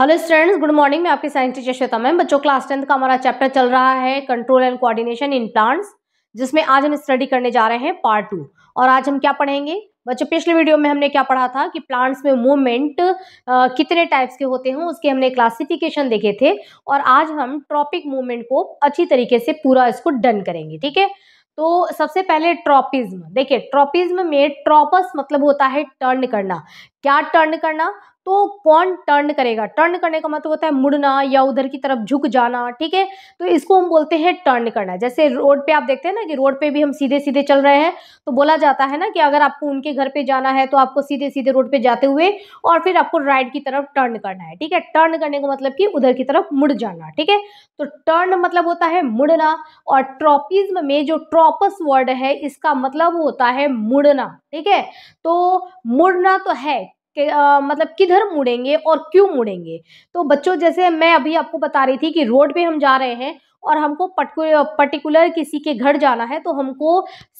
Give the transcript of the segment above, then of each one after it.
hello students good morning मैं आपकी science teacher Shweta ma'am बच्चों क्लास टेंथ का हमारा चैप्टर चल रहा है control and coordination in plants जिसमें आज हम स्टडी करने जा रहे हैं पार्ट टू और आज हम क्या पढ़ेंगे बच्चों पिछले वीडियो में हमने क्या पढ़ा था कि प्लांट्स में मूवमेंट कितने टाइप्स के होते हैं उसके हमने क्लासिफिकेशन देखे थे और आज हम ट्रॉपिक मूवमेंट को अच्छी तरीके से पूरा इसको डन करेंगे ठीक है तो सबसे पहले ट्रॉपिज्म देखिए ट्रॉपिज्म में ट्रॉपस मतलब होता है टर्न करना क्या टर्न करना तो पॉन टर्न करेगा टर्न करने का मतलब होता है मुड़ना या उधर की तरफ झुक जाना ठीक है तो इसको हम बोलते हैं टर्न करना जैसे रोड पे आप देखते हैं ना कि रोड पे भी हम सीधे सीधे चल रहे हैं तो बोला जाता है ना कि अगर आपको उनके घर पे जाना है तो आपको सीधे सीधे रोड पे जाते हुए और फिर आपको राइट की तरफ टर्न करना है ठीक है टर्न करने का मतलब कि उधर की तरफ मुड़ जाना ठीक है तो टर्न मतलब होता है मुड़ना और ट्रॉपिज्म में जो ट्रॉपस वर्ड है इसका मतलब होता है मुड़ना ठीक है तो मुड़ना तो है के आ, मतलब किधर मुड़ेंगे और क्यों मुड़ेंगे तो बच्चों जैसे मैं अभी आपको बता रही थी कि रोड पे हम जा रहे हैं और हमको पर्टिकुलर किसी के घर जाना है तो हमको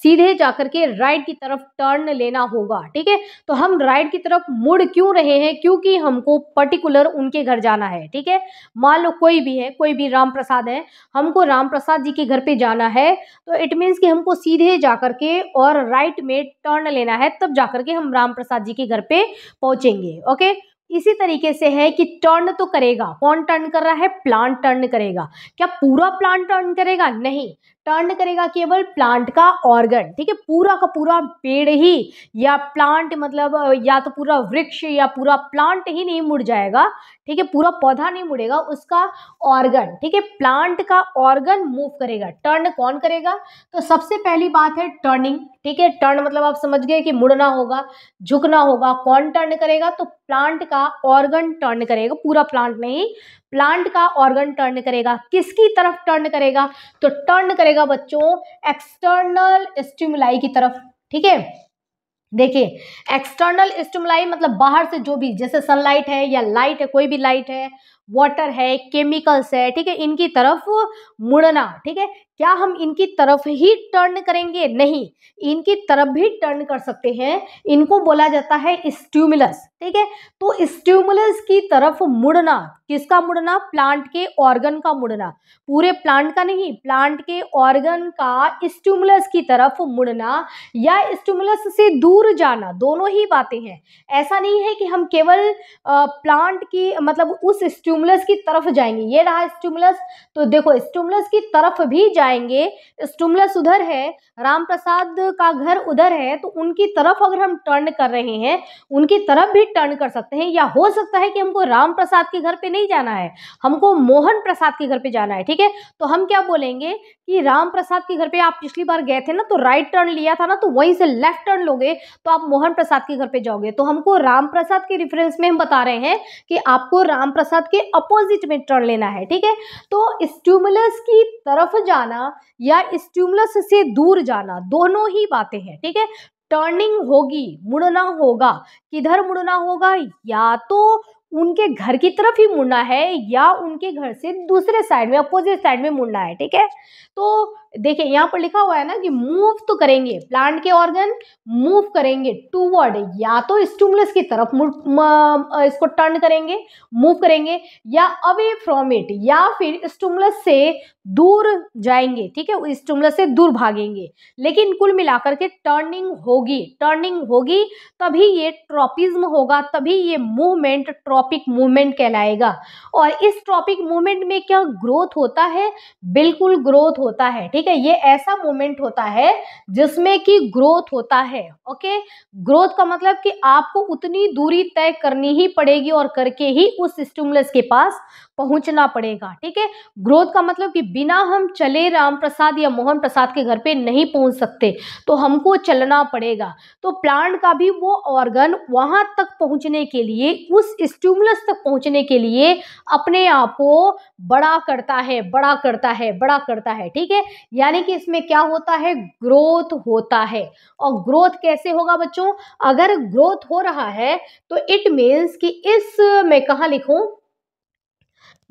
सीधे जाकर के राइट की तरफ टर्न लेना होगा ठीक है तो हम राइट की तरफ मुड़ क्यों रहे हैं क्योंकि हमको पर्टिकुलर उनके घर जाना है ठीक है मान लो कोई भी है कोई भी राम प्रसाद है हमको राम प्रसाद जी के घर पे जाना है तो इट मीन्स कि हमको सीधे जाकर के और राइट में टर्न लेना है तब जाकर के हम राम प्रसाद जी के घर पे पहुंचेंगे ओके इसी तरीके से है कि टर्न तो करेगा कौन टर्न कर रहा है प्लांट टर्न करेगा क्या पूरा प्लांट टर्न करेगा नहीं टर्न करेगा केवल प्लांट का ऑर्गन ठीक है पूरा का पूरा पेड़ ही या प्लांट मतलब या तो पूरा वृक्ष या पूरा प्लांट ही नहीं मुड़ जाएगा ठीक है पूरा पौधा नहीं मुड़ेगा उसका ऑर्गन ठीक है प्लांट का ऑर्गन मूव करेगा टर्न कौन करेगा तो सबसे पहली बात है टर्निंग ठीक है टर्न मतलब आप समझ गए कि मुड़ना होगा झुकना होगा कौन टर्न करेगा तो प्लांट का ऑर्गन टर्न करेगा पूरा प्लांट नहीं प्लांट का ऑर्गन टर्न करेगा किसकी तरफ टर्न करेगा तो टर्न करेगा बच्चों एक्सटर्नल स्टिमुलाई की तरफ ठीक है देखिए एक्सटर्नल स्टिमुलाई मतलब बाहर से जो भी जैसे सनलाइट है या लाइट है कोई भी लाइट है वाटर है केमिकल्स है ठीक है इनकी तरफ मुड़ना ठीक है क्या हम इनकी तरफ ही टर्न करेंगे नहीं इनकी तरफ भी टर्न कर सकते हैं इनको बोला जाता है स्ट्यूमुलस ठीक है तो स्ट्यूमुलस की तरफ मुड़ना किसका मुड़ना प्लांट के ऑर्गन का मुड़ना पूरे प्लांट का नहीं प्लांट के ऑर्गन का स्ट्यूमुलस की तरफ मुड़ना या स्ट्यूमुलस से दूर जाना दोनों ही बातें हैं ऐसा नहीं है कि हम केवल प्लांट की मतलब उस स्ट्यू स्टूमुलस की तरफ जाएंगे ये रहा स्टूमुलस तो देखो स्टूमुलस की तरफ भी जाएंगे स्टूमुलस उधर है राम प्रसाद का घर उधर है तो उनकी तरफ अगर हम टर्न कर रहे हैं उनकी तरफ भी टर्न कर सकते हैं या हो सकता है कि हमको राम प्रसाद के घर पे नहीं जाना है हमको मोहन प्रसाद के घर पे जाना है ठीक है तो हम क्या बोलेंगे कि राम प्रसाद के घर पे आप पिछली बार गए थे ना तो राइट टर्न लिया था ना तो वहीं से लेफ्ट टर्न लोगे तो आप मोहन प्रसाद के घर पे जाओगे तो हमको राम प्रसाद के रेफरेंस में हम बता रहे हैं कि आपको राम प्रसाद के अपोजिट में टर्न लेना है ठीक है तो स्ट्यूमुलस की तरफ जाना या स्ट्यूमुलस से दूर जाना दोनों ही बातें हैं ठीक है टर्निंग होगी मुड़ना होगा किधर मुड़ना होगा या तो उनके घर की तरफ ही मुड़ना है या उनके घर से दूसरे साइड में अपोजिट साइड में मुड़ना है ठीक है तो देखिए यहाँ पर लिखा हुआ है ना कि मूव तो करेंगे प्लांट के ऑर्गन मूव करेंगे टूवर्ड या तो स्टूमलस की तरफ इसको टर्न करेंगे मूव करेंगे या अवे फ्रॉम इट या फिर स्टूमलस से दूर जाएंगे ठीक है स्टूमलस से दूर भागेंगे लेकिन कुल मिलाकर के टर्निंग होगी टर्निंग होगी तभी ये ट्रॉपिज्म होगा तभी ये मूवमेंट ट्रॉपिक मूवमेंट कहलाएगा और इस ट्रॉपिक मूवमेंट में क्या ग्रोथ होता है बिल्कुल ग्रोथ होता है ठीक ठीक है ये ऐसा मोमेंट होता है जिसमें कि ग्रोथ होता है ओके ग्रोथ का मतलब कि आपको उतनी दूरी तय करनी ही पड़ेगी और करके ही उस स्टिमुलस के पास पहुंचना पड़ेगा ठीक है ग्रोथ का मतलब कि बिना हम चले राम प्रसाद या मोहन प्रसाद के घर पे नहीं पहुंच सकते तो हमको चलना पड़ेगा तो प्लांट का भी वो ऑर्गन वहां तक पहुंचने के लिए उस स्ट्यूमुलस तक पहुंचने के लिए अपने आप को बड़ा करता है बड़ा करता है बड़ा करता है ठीक है यानी कि इसमें क्या होता है ग्रोथ होता है और ग्रोथ कैसे होगा बच्चों अगर ग्रोथ हो रहा है तो इट मीन्स कि इस मैं कहाँ लिखूँ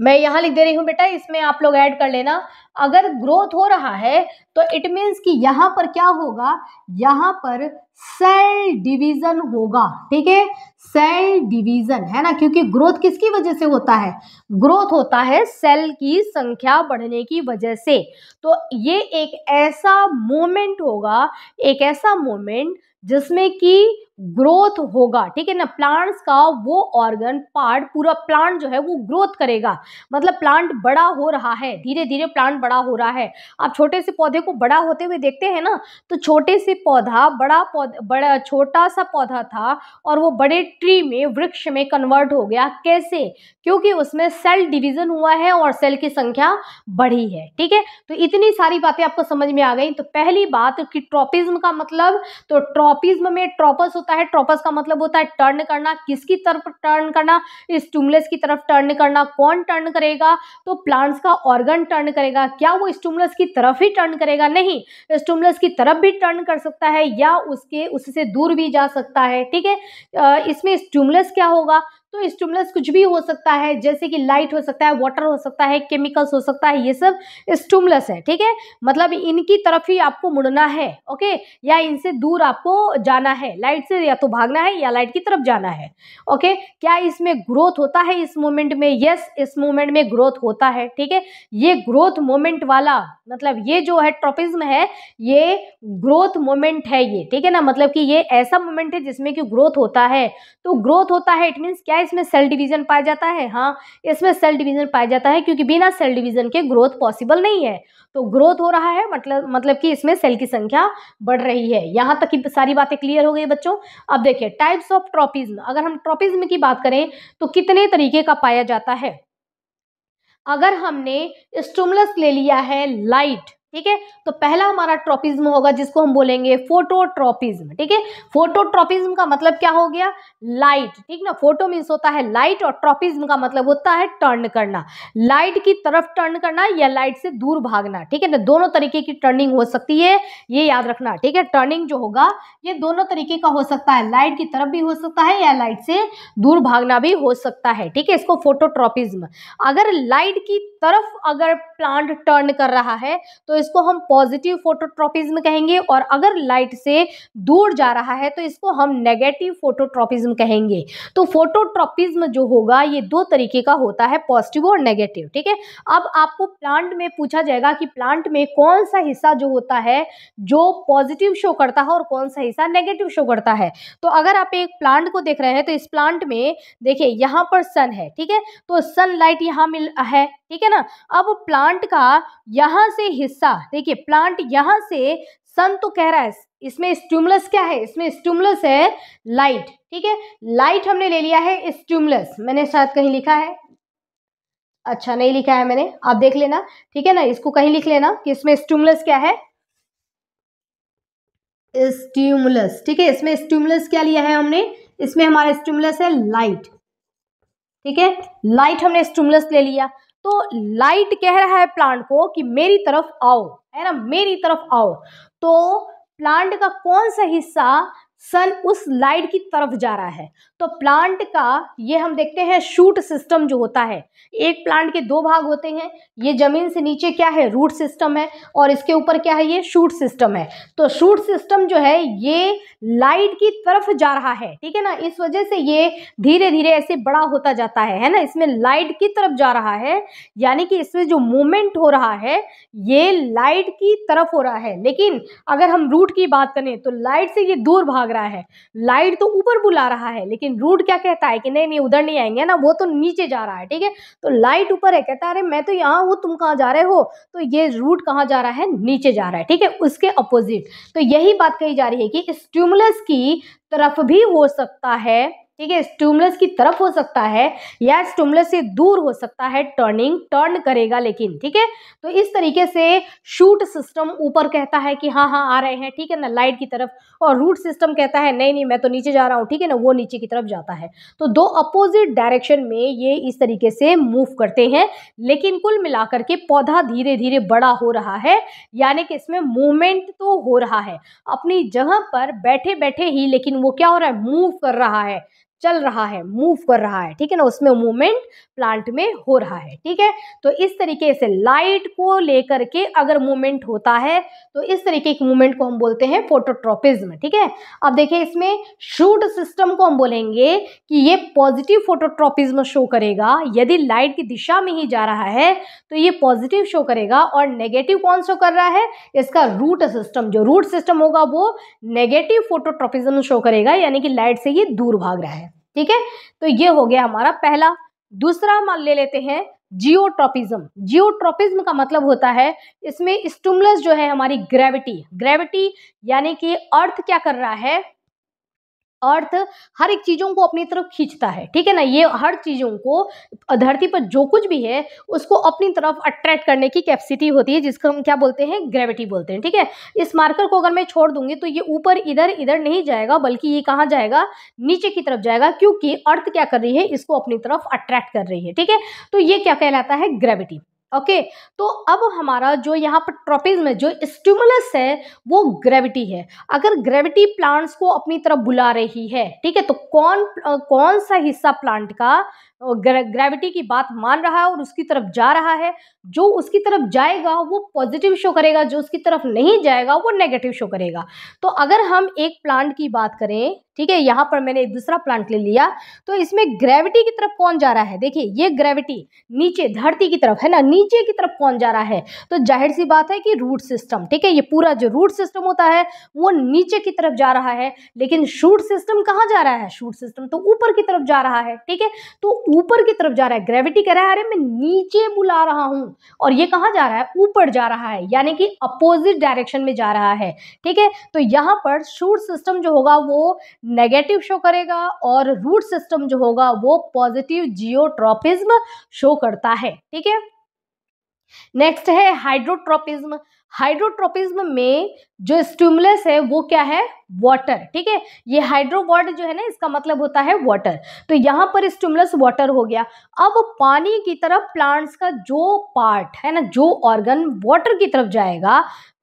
मैं यहां लिख दे रही हूँ बेटा इसमें आप लोग ऐड कर लेना अगर ग्रोथ हो रहा है तो इट मीन्स कि यहाँ पर क्या होगा यहाँ पर सेल डिवीजन होगा ठीक है सेल डिवीजन है ना क्योंकि ग्रोथ किसकी वजह से होता है ग्रोथ होता है सेल की संख्या बढ़ने की वजह से तो ये एक ऐसा मोमेंट होगा एक ऐसा मोमेंट जिसमें कि ग्रोथ होगा ठीक है ना प्लांट्स का वो ऑर्गन पार्ट पूरा प्लांट जो है वो ग्रोथ करेगा मतलब प्लांट बड़ा हो रहा है धीरे धीरे प्लांट बड़ा हो रहा है आप छोटे से पौधे को बड़ा होते हुए देखते हैं ना तो छोटे से पौधा बड़ा पौधा बड़ा छोटा सा पौधा था और वो बड़े ट्री में वृक्ष में कन्वर्ट हो गया कैसे क्योंकि उसमें सेल डिविजन हुआ है और सेल की संख्या बढ़ी है ठीक है तो इतनी सारी बातें आपको समझ में आ गई तो पहली बात कि ट्रॉपिज्म का मतलब तो ट्रॉप ट्रॉपिज्म में ट्रॉपस होता है ट्रॉपस का मतलब होता है टर्न करना किसकी तरफ टर्न करना स्टूमलेस की तरफ टर्न करना कौन टर्न करेगा तो प्लांट्स का ऑर्गन टर्न करेगा क्या वो स्टूमलेस की तरफ ही टर्न करेगा नहीं स्टूमलेस की तरफ भी टर्न कर सकता है या उसके उससे दूर भी जा सकता है ठीक है इसमें स्टूमलेस क्या होगा तो स्टिमुलस कुछ भी हो सकता है जैसे कि लाइट हो सकता है वाटर हो सकता है केमिकल्स हो सकता है ये सब स्टिमुलस है ठीक है मतलब इनकी तरफ ही आपको मुड़ना है ओके या इनसे दूर आपको जाना है लाइट से या तो भागना है या लाइट की तरफ जाना है ओके क्या इसमें ग्रोथ होता है इस मोमेंट में यस इस मोमेंट में ग्रोथ होता है ठीक है ये ग्रोथ मोमेंट वाला मतलब ये जो है ट्रोपिज्म है ये ग्रोथ मोमेंट है ये ठीक है ना मतलब कि ये ऐसा मोमेंट है जिसमें कि ग्रोथ होता है तो ग्रोथ होता है इट मीन्स क्या इसमें सेल डिवीजन पाया जाता है हाँ इसमें सेल डिवीजन पाया जाता है क्योंकि बिना सेल डिवीजन के ग्रोथ पॉसिबल नहीं है तो ग्रोथ हो रहा है मतलब मतलब कि इसमें सेल की संख्या बढ़ रही है यहाँ तक की सारी बातें क्लियर हो गई बच्चों अब देखिए टाइप्स ऑफ ट्रॉपिज्म अगर हम ट्रॉपिज्म की बात करें तो कितने तरीके का पाया जाता है अगर हमने स्टूमलस ले लिया है लाइट ठीक है तो पहला हमारा ट्रॉपिज्म होगा जिसको हम बोलेंगे फोटोट्रॉपिज्म ठीक है फोटोट्रॉपिज्म का मतलब क्या हो गया लाइट ठीक ना फोटो मीन्स होता है लाइट और ट्रॉपिज्म का मतलब होता है टर्न करना लाइट की तरफ टर्न करना या लाइट से दूर भागना ठीक है ना दोनों तरीके की टर्निंग हो सकती है ये याद रखना ठीक है टर्निंग जो होगा ये दोनों तरीके का हो सकता है लाइट की तरफ भी हो सकता है या लाइट से दूर भागना भी हो सकता है ठीक है इसको फोटोट्रॉपिज्म अगर लाइट की तरफ अगर प्लांट टर्न कर रहा है तो इसको हम पॉजिटिव फोटोट्रॉपिज्म कहेंगे और अगर लाइट से दूर जा रहा है तो इसको हम नेगेटिव फोटोट्रॉपिज्म कहेंगे तो फोटोट्रॉपिज्म जो होगा ये दो तरीके का होता है पॉजिटिव और नेगेटिव ठीक है अब आपको प्लांट में पूछा जाएगा कि प्लांट में कौन सा हिस्सा जो होता है जो पॉजिटिव शो करता है और कौन सा हिस्सा नेगेटिव शो करता है तो अगर आप एक प्लांट को देख रहे हैं तो इस प्लांट में देखिए यहां पर सन है ठीक है तो सन लाइट यहाँ मिल है ठीक है ना ना अब प्लांट का यहां से हिस्सा देखिए प्लांट यहां से सन तो कह रहा है इसमें स्ट्यूमलस क्या है इसमें स्ट्यूमलस है लाइट ठीक है लाइट हमने ले लिया है स्ट्यूमलस मैंने शायद कहीं लिखा है अच्छा नहीं लिखा है मैंने आप देख लेना ठीक है ना इसको कहीं लिख लेना कि इसमें स्ट्यूमलस क्या है स्ट्यूमुलस ठीक है इसमें स्ट्यूमुलस क्या लिया है हमने इसमें हमारा स्ट्यूमुलस है लाइट ठीक है लाइट हमने स्ट्यूमुलस ले लिया तो लाइट कह रहा है प्लांट को कि मेरी तरफ आओ है ना मेरी तरफ आओ तो प्लांट का कौन सा हिस्सा सन उस लाइट की तरफ जा रहा है तो प्लांट का ये हम देखते हैं शूट सिस्टम जो होता है एक प्लांट के दो भाग होते हैं ये जमीन से नीचे क्या है रूट सिस्टम है और इसके ऊपर क्या है ये शूट सिस्टम है तो शूट सिस्टम जो है ये लाइट की तरफ जा रहा है ठीक है ना इस वजह से ये धीरे धीरे ऐसे बड़ा होता जाता है है ना इसमें लाइट की तरफ जा रहा है यानी कि इसमें जो मूवमेंट हो रहा है ये लाइट की तरफ हो रहा है लेकिन अगर हम रूट की बात करें तो लाइट से ये दूर भाग रहा है लाइट तो ऊपर बुला रहा है लेकिन रूट क्या कहता है कि नहीं नहीं उधर नहीं आएंगे ना वो तो नीचे जा रहा है ठीक है तो लाइट ऊपर है कहता है अरे मैं तो यहाँ हूँ तुम कहाँ जा रहे हो तो ये रूट कहाँ जा रहा है नीचे जा रहा है ठीक है उसके अपोजिट तो यही बात कही जा रही है कि स्ट्यूमुलस की तरफ भी हो सकता है ठीक है स्टूमलस की तरफ हो सकता है या स्टूमलस से दूर हो सकता है टर्निंग टर्न करेगा लेकिन ठीक है तो इस तरीके से शूट सिस्टम ऊपर कहता है कि हाँ हाँ आ रहे हैं ठीक है ना लाइट की तरफ और रूट सिस्टम कहता है नहीं नहीं मैं तो नीचे जा रहा हूँ ठीक है ना वो नीचे की तरफ जाता है तो दो अपोजिट डायरेक्शन में ये इस तरीके से मूव करते हैं लेकिन कुल मिलाकर के पौधा धीरे धीरे बड़ा हो रहा है यानी कि इसमें मूवमेंट तो हो रहा है अपनी जगह पर बैठे बैठे ही लेकिन वो क्या हो रहा है मूव कर रहा है चल रहा है मूव कर रहा है ठीक है ना उसमें मूवमेंट प्लांट में हो रहा है ठीक है तो इस तरीके से लाइट को लेकर के अगर मूवमेंट होता है तो इस तरीके की मूवमेंट को हम बोलते हैं फोटोट्रोपिज्म ठीक है अब देखिए इसमें शूट सिस्टम को हम बोलेंगे कि ये पॉजिटिव फोटोट्रोपिज्म शो करेगा यदि लाइट की दिशा में ही जा रहा है तो ये पॉजिटिव शो करेगा और नेगेटिव कौन शो कर रहा है इसका रूट सिस्टम जो रूट सिस्टम होगा वो नेगेटिव फोटोट्रोपिज्म शो करेगा यानी कि लाइट से ये दूर भाग रहा है ठीक है तो ये हो गया हमारा पहला दूसरा हम ले लेते हैं जियोट्रोपिज्म जियोट्रोपिज्म का मतलब होता है इसमें स्टूमलस जो है हमारी ग्रेविटी ग्रेविटी यानी कि अर्थ क्या कर रहा है अर्थ हर एक चीज़ों को अपनी तरफ खींचता है ठीक है ना ये हर चीज़ों को धरती पर जो कुछ भी है उसको अपनी तरफ अट्रैक्ट करने की कैपेसिटी होती है जिसको हम क्या बोलते हैं ग्रेविटी बोलते हैं ठीक है इस मार्कर को अगर मैं छोड़ दूंगी तो ये ऊपर इधर इधर नहीं जाएगा बल्कि ये कहाँ जाएगा नीचे की तरफ जाएगा क्योंकि अर्थ क्या कर रही है इसको अपनी तरफ अट्रैक्ट कर रही है ठीक है तो ये क्या कहलाता है ग्रेविटी ओके तो अब हमारा जो यहाँ पर ट्रॉपिक्स में जो स्टिमुलस है वो ग्रेविटी है अगर ग्रेविटी प्लांट्स को अपनी तरफ बुला रही है ठीक है तो कौन कौन सा हिस्सा प्लांट का ग्रेविटी की बात मान रहा है और उसकी तरफ जा रहा है जो उसकी तरफ जाएगा वो पॉजिटिव शो करेगा जो उसकी तरफ नहीं जाएगा वो नेगेटिव शो करेगा तो अगर हम एक प्लांट की बात करें ठीक है यहाँ पर मैंने एक दूसरा प्लांट ले लिया तो इसमें ग्रेविटी की तरफ कौन जा रहा है देखिए ये ग्रेविटी नीचे धरती की तरफ है ना नीचे की तरफ कौन जा रहा है तो जाहिर सी बात है कि रूट सिस्टम ठीक है ये पूरा जो रूट सिस्टम होता है वो नीचे की तरफ जा रहा है लेकिन शूट सिस्टम कहाँ जा रहा है शूट सिस्टम तो ऊपर की तरफ जा रहा है ठीक है तो ऊपर की तरफ जा रहा है ग्रेविटी कह रहा है अरे मैं नीचे बुला रहा हूं और ये कहा जा रहा है ऊपर जा रहा है यानी कि अपोजिट डायरेक्शन में जा रहा है ठीक है तो यहाँ पर शूट सिस्टम जो होगा वो नेगेटिव शो करेगा और रूट सिस्टम जो होगा वो पॉजिटिव जियोट्रॉपिज्म शो करता है ठीक है नेक्स्ट है हाइड्रोट्रॉपिज्म हाइड्रोट्रोपिज्म में जो स्टिमुलस है वो क्या है वाटर ठीक है ये हाइड्रोवर्ड जो है ना इसका मतलब होता है वाटर तो यहाँ पर स्टिमुलस वाटर हो गया अब पानी की तरफ प्लांट्स का जो पार्ट है ना जो ऑर्गन वाटर की तरफ जाएगा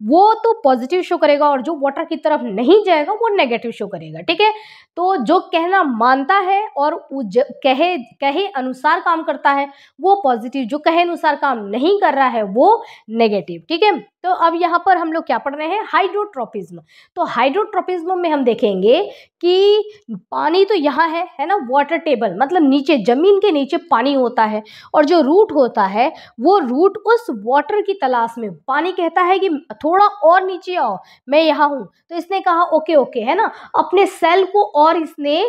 वो तो पॉजिटिव शो करेगा और जो वाटर की तरफ नहीं जाएगा वो नेगेटिव शो करेगा ठीक है तो जो कहना मानता है और कहे कहे अनुसार काम करता है वो पॉजिटिव जो कहे अनुसार काम नहीं कर रहा है वो नेगेटिव ठीक है तो अब यहाँ पर हम लोग क्या पढ़ रहे हैं हाइड्रोट्रोपिज्म तो हाइड्रोट्रोपिज्म में हम देखेंगे कि पानी तो यहाँ है है ना वाटर टेबल मतलब नीचे ज़मीन के नीचे पानी होता है और जो रूट होता है वो रूट उस वाटर की तलाश में पानी कहता है कि थोड़ा और नीचे आओ मैं यहाँ हूँ तो इसने कहा ओके ओके है ना अपने सेल को और इसने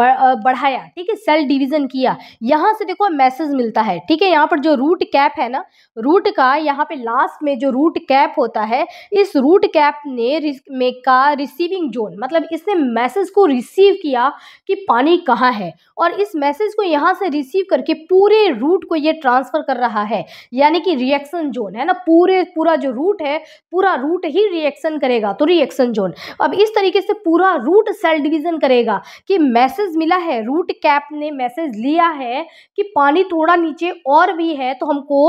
बढ़ाया ठीक है सेल डिविजन किया यहाँ से देखो मैसेज मिलता है ठीक है यहाँ पर जो रूट कैप है ना रूट का यहाँ पे लास्ट में जो रूट कैप कैप होता है इस रूट कैप ने में का रिसीविंग जोन मतलब इसने मैसेज को रिसीव किया कि पानी कहाँ है और इस मैसेज को यहाँ से रिसीव करके पूरे रूट को ये ट्रांसफ़र कर रहा है यानी कि रिएक्शन जोन है ना पूरे पूरा जो रूट है पूरा रूट ही रिएक्शन करेगा तो रिएक्शन जोन अब इस तरीके से पूरा रूट सेल डिवीज़न करेगा कि मैसेज मिला है रूट कैप ने मैसेज लिया है कि पानी थोड़ा नीचे और भी है तो हमको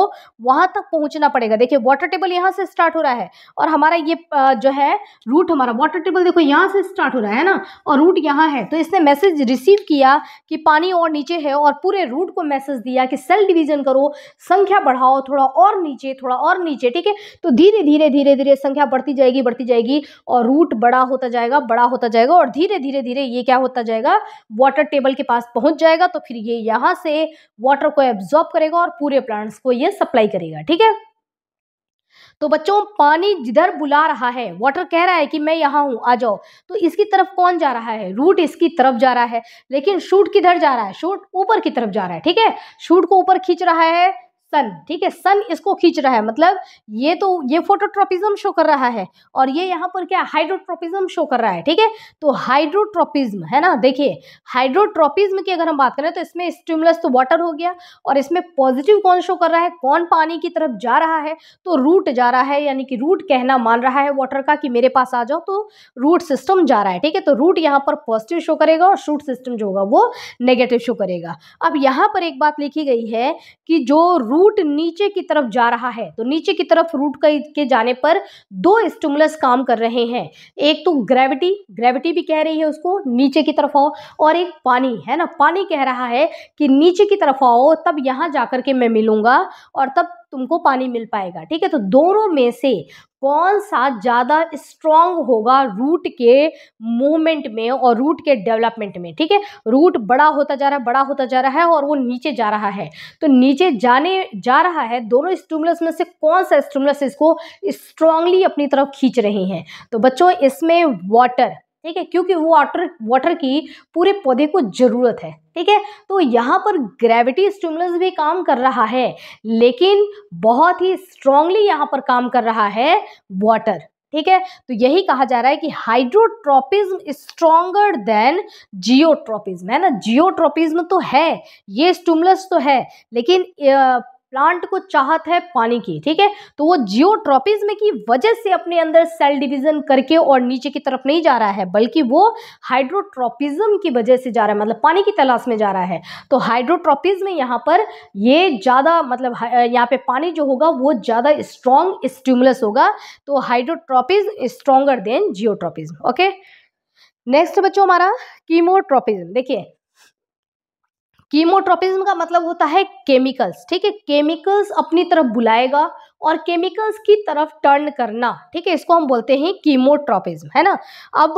वहां तक पहुंचना पड़ेगा देखिए वाटर टेबल यहां से स्टार्ट हो रहा है और हमारा ये जो है रूट हमारा वाटर टेबल देखो यहाँ से स्टार्ट हो रहा है ना और रूट यहाँ है तो इसने मैसेज रिसीव किया कि पानी और नीचे है और पूरे रूट को मैसेज दिया कि सेल डिवीजन करो संख्या बढ़ाओ थोड़ा और नीचे थोड़ा और नीचे ठीक है तो धीरे धीरे धीरे धीरे संख्या बढ़ती जाएगी बढ़ती जाएगी और रूट बड़ा होता जाएगा बड़ा होता जाएगा और धीरे धीरे धीरे ये क्या होता जाएगा वाटर टेबल के पास पहुंच जाएगा तो फिर ये यहाँ से वाटर को एब्जॉर्ब करेगा और पूरे प्लांट्स को ये सप्लाई करेगा ठीक है तो बच्चों पानी जिधर बुला रहा है वाटर कह रहा है कि मैं यहाँ हूँ आ जाओ तो इसकी तरफ कौन जा रहा है रूट इसकी तरफ जा रहा है लेकिन शूट किधर जा रहा है शूट ऊपर की तरफ जा रहा है ठीक है शूट को ऊपर खींच रहा है सन ठीक है सन इसको खींच रहा है मतलब ये तो ये फोटोट्रोपिज्म शो कर रहा है और ये यहाँ पर क्या हाइड्रोट्रोपिज्म शो कर रहा है ठीक है तो हाइड्रोट्रोपिज्म है ना देखिए हाइड्रोट्रोपिज्म की अगर हम बात करें तो इसमें स्टिमुलस तो वाटर हो गया और इसमें पॉजिटिव कौन शो कर रहा है कौन पानी की तरफ जा रहा है तो रूट जा रहा है यानी कि रूट कहना मान रहा है वाटर का कि मेरे पास आ जाओ तो रूट सिस्टम जा रहा है ठीक है तो रूट यहाँ पर पॉजिटिव शो करेगा और शूट सिस्टम जो होगा वो नेगेटिव शो करेगा अब यहाँ पर एक बात लिखी गई है कि जो रूट रूट नीचे की तरफ जा रहा है तो नीचे की तरफ रूट के जाने पर दो स्टिमुलस काम कर रहे हैं एक तो ग्रेविटी ग्रेविटी भी कह रही है उसको नीचे की तरफ आओ और एक पानी है ना पानी कह रहा है कि नीचे की तरफ आओ तब यहां जाकर के मैं मिलूंगा और तब तुमको पानी मिल पाएगा ठीक है तो दोनों में से कौन सा ज़्यादा स्ट्रांग होगा रूट के मूवमेंट में और रूट के डेवलपमेंट में ठीक है रूट बड़ा होता जा रहा है बड़ा होता जा रहा है और वो नीचे जा रहा है तो नीचे जाने जा रहा है दोनों स्टूमुलस में से कौन सा स्टूमुलस इसको स्ट्रांगली अपनी तरफ खींच रहे हैं तो बच्चों इसमें वाटर ठीक है क्योंकि वाटर वाटर की पूरे पौधे को ज़रूरत है ठीक है तो यहाँ पर ग्रेविटी स्टिमुलस भी काम कर रहा है लेकिन बहुत ही स्ट्रांगली यहाँ पर काम कर रहा है वाटर ठीक है तो यही कहा जा रहा है कि हाइड्रोट्रोपिज्म स्ट्रोंगर देन जियोट्रोपिज्म है ना जियोट्रोपिज्म तो है ये स्टूमलस तो है लेकिन प्लांट को चाहत है पानी की ठीक है तो वो जियोट्रॉपिज्म की वजह से अपने अंदर सेल डिवीजन करके और नीचे की तरफ नहीं जा रहा है बल्कि वो हाइड्रोट्रॉपिज्म की वजह से जा रहा है मतलब पानी की तलाश में जा रहा है तो हाइड्रोट्रॉपिज्म यहाँ पर ये ज़्यादा मतलब यहाँ पे पानी जो होगा वो ज़्यादा स्ट्रॉन्ग स्ट्यूमुलस होगा तो hydrotropism stronger than geotropism okay next बच्चों हमारा कीमोट्रॉपिज्म देखिए कीमोट्रोपिज्म का मतलब होता है केमिकल्स ठीक है केमिकल्स अपनी तरफ बुलाएगा और केमिकल्स की तरफ टर्न करना ठीक है इसको हम बोलते हैं कीमोट्रोपिज्म है ना अब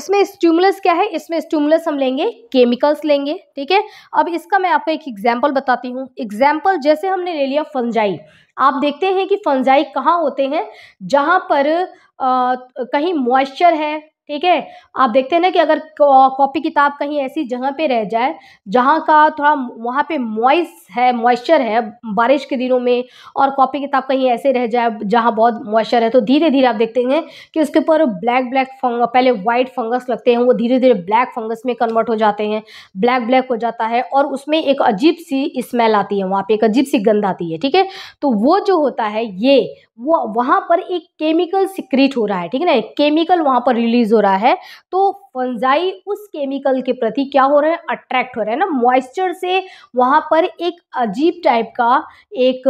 इसमें स्ट्यूमुलस क्या है इसमें स्ट्यूमुलस हम लेंगे केमिकल्स लेंगे ठीक है अब इसका मैं आपको एक एग्जाम्पल बताती हूँ एग्जाम्पल जैसे हमने ले लिया फंजाई आप देखते हैं कि फंजाई कहाँ होते हैं जहाँ पर आ, कहीं मॉइस्चर है ठीक है आप देखते हैं ना कि अगर कॉपी किताब कहीं ऐसी जगह पे रह जाए जहाँ का थोड़ा वहाँ पे मॉइस है मॉइस्चर है बारिश के दिनों में और कॉपी किताब कहीं ऐसे रह जाए जहाँ बहुत मॉइस्चर है तो धीरे धीरे आप देखते हैं कि उसके ऊपर ब्लैक ब्लैक फंगस पहले वाइट फंगस लगते हैं वो धीरे धीरे ब्लैक फंगस में कन्वर्ट हो जाते हैं ब्लैक ब्लैक हो जाता है और उसमें एक अजीब सी स्मेल आती है वहाँ पर एक अजीब सी गंध आती है ठीक है तो वो जो होता है ये वो वहाँ पर एक केमिकल सिक्रीट हो रहा है ठीक है ना केमिकल वहाँ पर रिलीज हो रहा है तो फंजाई उस केमिकल के प्रति क्या हो रहे हैं अट्रैक्ट हो रहे हैं ना मॉइस्चर से वहाँ पर एक अजीब टाइप का एक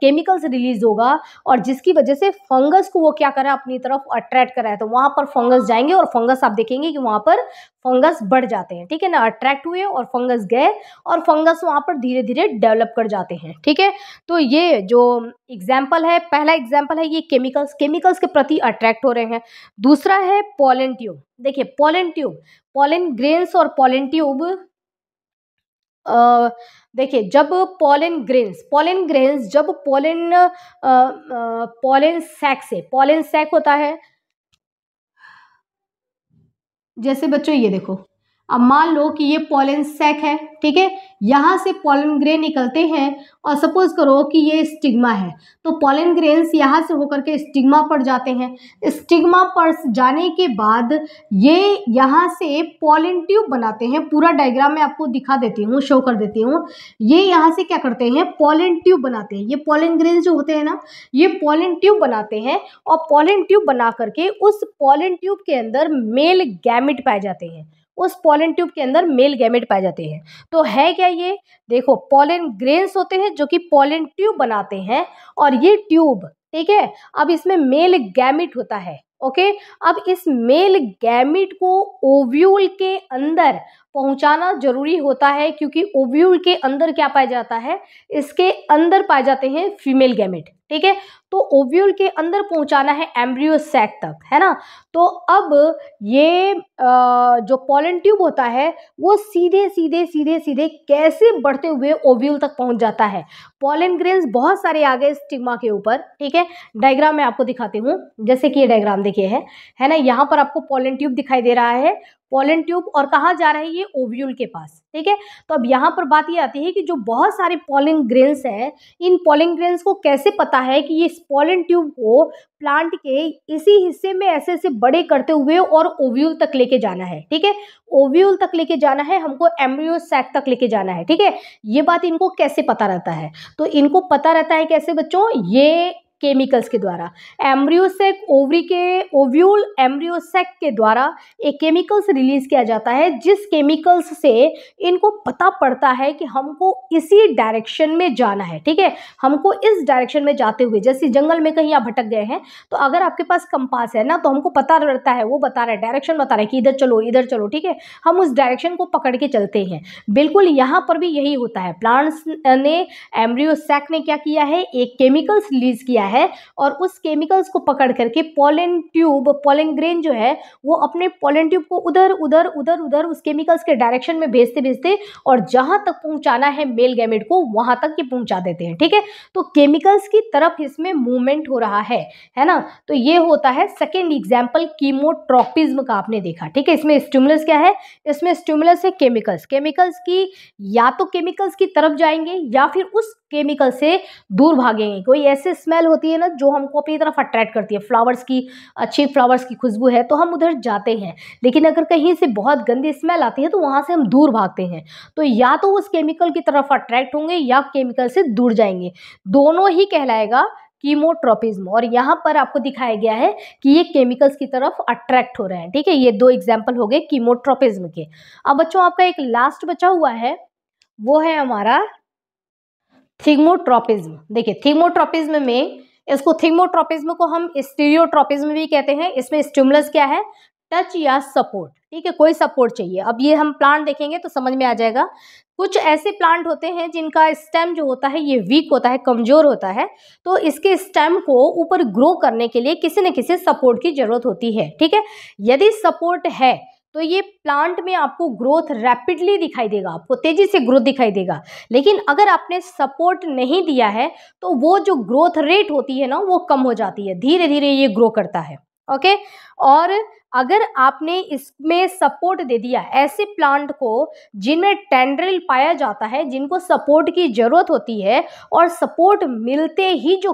केमिकल्स रिलीज होगा और जिसकी वजह से फंगस को वो क्या है अपनी तरफ अट्रैक्ट कर रहा है तो वहाँ पर फंगस जाएंगे और फंगस आप देखेंगे कि वहाँ पर फंगस बढ़ जाते हैं ठीक है ना अट्रैक्ट हुए और फंगस गए और फंगस वहाँ पर धीरे धीरे डेवलप कर जाते हैं ठीक है तो ये जो एग्जाम्पल है पहला एग्जाम्पल है ये केमिकल्स केमिकल्स के प्रति अट्रैक्ट हो रहे हैं दूसरा है पॉलेंट्यूब देखिए पोलन ट्यूब पॉलन ग्रेन्स और पॉलन ट्यूब देखिए जब पॉलन ग्रेन्स पॉलन ग्रेन्स जब पोलन पॉलन सैक से पॉलन सैक होता है जैसे बच्चों ये देखो अब मान लो कि ये पोलन सेक है ठीक है यहाँ से पोलन ग्रेन निकलते हैं और सपोज करो कि ये स्टिग्मा है तो पोलन ग्रेन्स यहाँ से होकर के स्टिग्मा पर जाते हैं स्टिग्मा पर जाने के बाद ये यहाँ से पोलन ट्यूब बनाते हैं पूरा डायग्राम मैं आपको दिखा देती हूँ शो कर देती हूँ ये यहाँ से क्या करते हैं पोलन ट्यूब बनाते हैं ये पोलन ग्रेन जो होते हैं ना ये पोलन ट्यूब बनाते हैं और पोलन ट्यूब बना करके उस पोलन ट्यूब के अंदर मेल गैमिट पाए जाते हैं उस पॉलन ट्यूब के अंदर मेल गैमेट पाए जाते हैं तो है क्या ये देखो पॉलन ग्रेन्स होते हैं जो कि पॉलन ट्यूब बनाते हैं और ये ट्यूब ठीक है अब इसमें मेल गैमिट होता है ओके अब इस मेल गैमिट को ओव्यूल के अंदर पहुंचाना जरूरी होता है क्योंकि ओव्यूल के अंदर क्या पाया जाता है इसके अंदर पाए जाते हैं फीमेल गैमेट ठीक है तो ओव्यूल के अंदर पहुंचाना है एम्ब्रियो सैक तक है ना तो अब ये जो पॉलन ट्यूब होता है वो सीधे सीधे सीधे सीधे कैसे बढ़ते हुए ओव्यूल तक पहुंच जाता है पॉलन ग्रेन्स बहुत सारे आ गए स्टिग्मा के ऊपर ठीक है डायग्राम मैं आपको दिखाती हूँ जैसे कि ये डायग्राम देखिए है है ना यहाँ पर आपको पॉलन ट्यूब दिखाई दे रहा है पोलन ट्यूब और कहाँ जा रहे हैं ये ओव्यूल के पास ठीक है तो अब यहाँ पर बात ये आती है कि जो बहुत सारे पोलिंग ग्रेन्स हैं इन पोलिंग ग्रेन्स को कैसे पता है कि ये पोलन ट्यूब को प्लांट के इसी हिस्से में ऐसे ऐसे बड़े करते हुए और ओव्यूल तक लेके जाना है ठीक है ओव्यूल तक लेके जाना है हमको एम्ब्रियो सैक तक लेके जाना है ठीक है ये बात इनको कैसे पता रहता है तो इनको पता रहता है कैसे बच्चों ये केमिकल्स के द्वारा एम्ब्रियोसेक ओवरी के ओव्यूल एम्ब्रियोसेक के द्वारा एक केमिकल्स रिलीज किया जाता है जिस केमिकल्स से इनको पता पड़ता है कि हमको इसी डायरेक्शन में जाना है ठीक है हमको इस डायरेक्शन में जाते हुए जैसे जंगल में कहीं आप भटक गए हैं तो अगर आपके पास कंपास है ना तो हमको पता रहता है वो बता रहा है डायरेक्शन बता रहा है कि इधर चलो इधर चलो ठीक है हम उस डायरेक्शन को पकड़ के चलते हैं बिल्कुल यहाँ पर भी यही होता है प्लांट्स ने एम्ब्रियोसेक ने क्या किया है एक केमिकल्स रिलीज किया है है और उस केमिकल्स को पकड़ करके पोलन ट्यूब पॉलन ग्रेन जो है वो अपने पोलन ट्यूब को उधर उधर उधर उधर उस केमिकल्स के डायरेक्शन में भेजते भेजते और जहाँ तक पहुँचाना है मेल गैमेट को वहाँ तक ये पहुँचा देते हैं ठीक है तो केमिकल्स की तरफ इसमें मूवमेंट हो रहा है है ना तो ये होता है सेकेंड एग्जाम्पल कीमोट्रोपिज्म का आपने देखा ठीक है इसमें स्टूमुलस क्या है इसमें स्टूमुलस है केमिकल्स केमिकल्स की या तो केमिकल्स की तरफ जाएंगे या फिर उस केमिकल से दूर भागेंगे कोई ऐसे स्मेल होती है ना जो हमको अपनी तरफ अट्रैक्ट करती है फ्लावर्स की अच्छी फ्लावर्स की खुशबू है तो हम उधर जाते हैं लेकिन अगर कहीं से बहुत गंदी स्मेल आती है तो वहाँ से हम दूर भागते हैं तो या तो उस केमिकल की तरफ अट्रैक्ट होंगे या केमिकल से दूर जाएंगे दोनों ही कहलाएगा कीमोट्रोपिज्म और यहाँ पर आपको दिखाया गया है कि ये केमिकल्स की तरफ अट्रैक्ट हो रहे हैं ठीक है ये दो एग्जाम्पल हो गए कीमोट्रोपिज्म के अब बच्चों आपका एक लास्ट बचा हुआ है वो है हमारा थिग्मोट्रोपिज्म देखिए थिग्मोट्रोपिज्म में इसको थिग्मोट्रोपिज्म को हम स्टीरियोट्रोपिज्म भी कहते हैं इसमें स्टिमुलस क्या है टच या सपोर्ट ठीक है कोई सपोर्ट चाहिए अब ये हम प्लांट देखेंगे तो समझ में आ जाएगा कुछ ऐसे प्लांट होते हैं जिनका स्टेम जो होता है ये वीक होता है कमज़ोर होता है तो इसके स्टेम को ऊपर ग्रो करने के लिए किसी न किसी सपोर्ट की ज़रूरत होती है ठीक है यदि सपोर्ट है तो ये प्लांट में आपको ग्रोथ रैपिडली दिखाई देगा आपको तेज़ी से ग्रोथ दिखाई देगा लेकिन अगर आपने सपोर्ट नहीं दिया है तो वो जो ग्रोथ रेट होती है ना वो कम हो जाती है धीरे धीरे ये ग्रो करता है ओके और अगर आपने इसमें सपोर्ट दे दिया ऐसे प्लांट को जिनमें टेंड्रिल पाया जाता है जिनको सपोर्ट की ज़रूरत होती है और सपोर्ट मिलते ही जो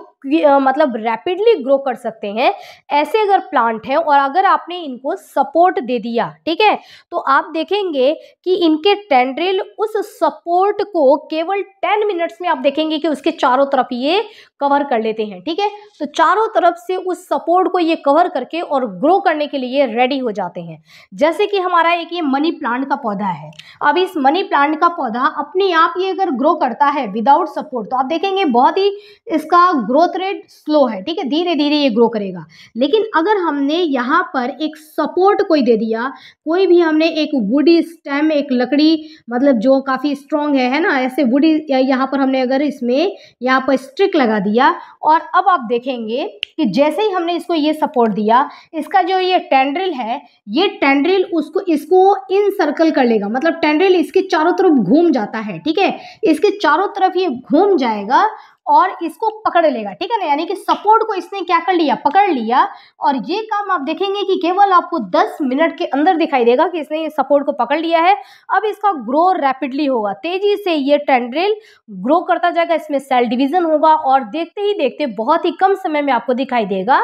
मतलब रैपिडली ग्रो कर सकते हैं ऐसे अगर प्लांट हैं और अगर आपने इनको सपोर्ट दे दिया ठीक है तो आप देखेंगे कि इनके टेंड्रिल उस सपोर्ट को केवल टेन मिनट्स में आप देखेंगे कि उसके चारों तरफ ये कवर कर लेते हैं ठीक है तो चारों तरफ से उस सपोर्ट को ये कवर करके और ग्रो करने के लिए रेडी हो जाते हैं जैसे कि हमारा एक ये मनी प्लांट का पौधा है अब इस मनी प्लांट का पौधा अपने आप ही अगर ग्रो करता है विदाउट सपोर्ट तो आप देखेंगे बहुत ही इसका ग्रोथ रेट स्लो है ठीक है धीरे धीरे ये ग्रो करेगा लेकिन अगर हमने यहाँ पर एक सपोर्ट कोई दे दिया कोई भी हमने एक वुडी स्टेम एक लकड़ी मतलब जो काफ़ी स्ट्रॉन्ग है है ना ऐसे वुडी यहाँ पर हमने अगर इसमें यहाँ पर स्ट्रिक लगा दिया और अब आप देखेंगे कि जैसे ही हमने इसको ये सपोर्ट दिया इसका जो ये टेंडर टेंड्रिल है ये टेंड्रिल उसको इसको इन सर्कल कर लेगा मतलब टेंड्रिल इसके चारों तरफ घूम जाता है ठीक है इसके चारों तरफ ये घूम जाएगा और इसको पकड़ लेगा ठीक है ना यानी कि सपोर्ट को इसने क्या कर लिया पकड़ लिया और ये काम आप देखेंगे कि केवल आपको 10 मिनट के अंदर दिखाई देगा कि इसने सपोर्ट को पकड़ लिया है अब इसका ग्रो रैपिडली होगा तेजी से ये टेंड्रिल ग्रो करता जाएगा इसमें सेल डिवीजन होगा और देखते ही देखते बहुत ही कम समय में आपको दिखाई देगा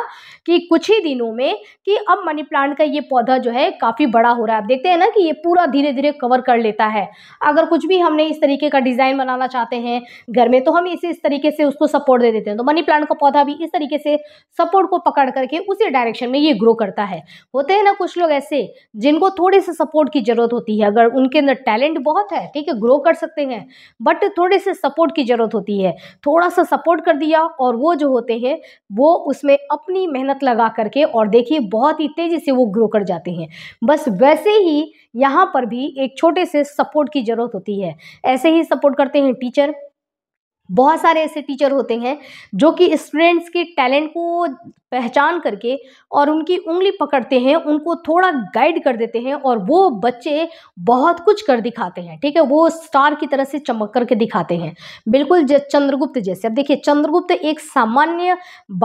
कि कुछ ही दिनों में कि अब मनी प्लांट का ये पौधा जो है काफ़ी बड़ा हो रहा है आप देखते हैं ना कि ये पूरा धीरे धीरे कवर कर लेता है अगर कुछ भी हमने इस तरीके का डिज़ाइन बनाना चाहते हैं घर में तो हम इसे इस तरीके से उसको सपोर्ट दे देते हैं तो मनी प्लांट का पौधा भी इस तरीके से सपोर्ट को पकड़ करके उसी डायरेक्शन में ये ग्रो करता है होते हैं ना कुछ लोग ऐसे जिनको थोड़े से सपोर्ट की ज़रूरत होती है अगर उनके अंदर टैलेंट बहुत है ठीक है ग्रो कर सकते हैं बट थोड़े से सपोर्ट की ज़रूरत होती है थोड़ा सा सपोर्ट कर दिया और वो जो होते हैं वो उसमें अपनी मेहनत लगा करके और देखिए बहुत ही तेज़ी से वो ग्रो कर जाते हैं बस वैसे ही यहाँ पर भी एक छोटे से सपोर्ट की ज़रूरत होती है ऐसे ही सपोर्ट करते हैं टीचर बहुत सारे ऐसे टीचर होते हैं जो कि स्टूडेंट्स के टैलेंट को पहचान करके और उनकी उंगली पकड़ते हैं उनको थोड़ा गाइड कर देते हैं और वो बच्चे बहुत कुछ कर दिखाते हैं ठीक है वो स्टार की तरह से चमक करके दिखाते हैं बिल्कुल चंद्रगुप्त जैसे अब देखिए चंद्रगुप्त एक सामान्य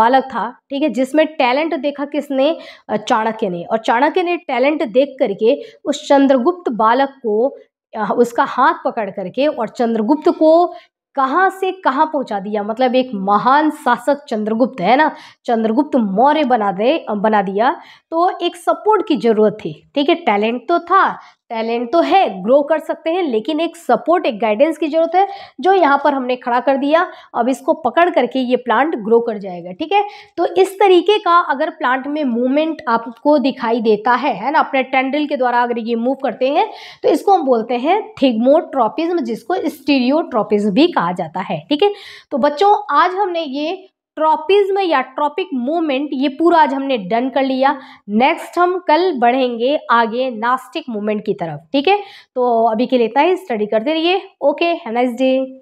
बालक था ठीक है जिसमें टैलेंट देखा किसने चाणक्य ने और चाणक्य ने टैलेंट देख करके उस चंद्रगुप्त बालक को उसका हाथ पकड़ करके और चंद्रगुप्त को कहाँ से कहाँ पहुँचा दिया मतलब एक महान शासक चंद्रगुप्त है ना चंद्रगुप्त मौर्य बना दे बना दिया तो एक सपोर्ट की ज़रूरत थी ठीक है टैलेंट तो था टैलेंट तो है ग्रो कर सकते हैं लेकिन एक सपोर्ट एक गाइडेंस की ज़रूरत है जो यहाँ पर हमने खड़ा कर दिया अब इसको पकड़ करके ये प्लांट ग्रो कर जाएगा ठीक है तो इस तरीके का अगर प्लांट में मूवमेंट आपको दिखाई देता है है ना अपने टेंडल के द्वारा अगर ये मूव करते हैं तो इसको हम बोलते हैं थिग्मोट्रॉपिज्म जिसको स्टीरियोट्रॉपिज्म भी कहा जाता है ठीक है तो बच्चों आज हमने ये ट्रॉपिज्म या ट्रॉपिक मूवमेंट ये पूरा आज हमने डन कर लिया नेक्स्ट हम कल बढ़ेंगे आगे नास्टिक मूवमेंट की तरफ ठीक है तो अभी के लिए इतना ही स्टडी करते रहिए ओके हैव नाइस डे